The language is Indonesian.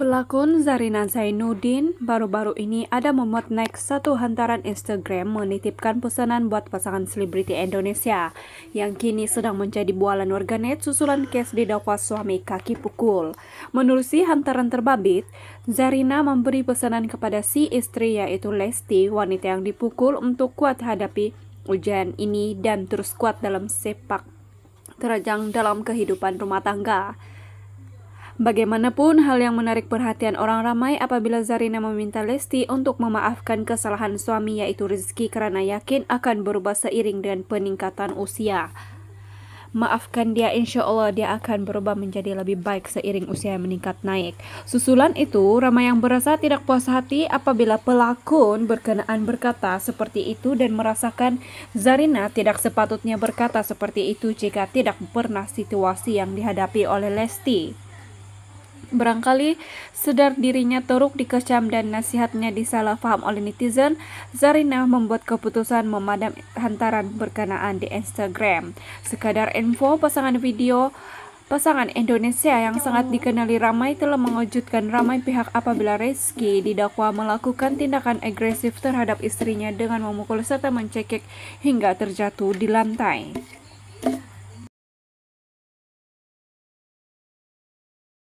Pelakon Zarina Zainuddin baru-baru ini ada memuat naik satu hantaran Instagram menitipkan pesanan buat pasangan selebriti Indonesia yang kini sedang menjadi bualan warganet susulan kes didakwa suami kaki pukul. Menelusi hantaran terbabit, Zarina memberi pesanan kepada si istri yaitu Lesti, wanita yang dipukul untuk kuat hadapi ujian ini dan terus kuat dalam sepak terajang dalam kehidupan rumah tangga. Bagaimanapun, hal yang menarik perhatian orang ramai apabila Zarina meminta Lesti untuk memaafkan kesalahan suami yaitu Rizky karena yakin akan berubah seiring dengan peningkatan usia. Maafkan dia, insya Allah dia akan berubah menjadi lebih baik seiring usia yang meningkat naik. Susulan itu, ramai yang berasa tidak puas hati apabila pelakon berkenaan berkata seperti itu dan merasakan Zarina tidak sepatutnya berkata seperti itu jika tidak pernah situasi yang dihadapi oleh Lesti. Berangkali sedar dirinya teruk dikecam dan nasihatnya disalahfaham oleh netizen, Zarina membuat keputusan memadam hantaran berkenaan di Instagram. Sekadar info pasangan video Pasangan Indonesia yang sangat dikenali ramai telah mengejutkan ramai pihak apabila Rizky didakwa melakukan tindakan agresif terhadap istrinya dengan memukul serta mencekik hingga terjatuh di lantai.